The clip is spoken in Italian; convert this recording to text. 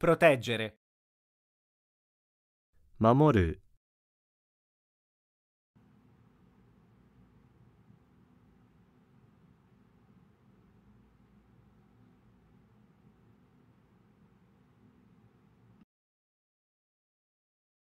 proteggere 守る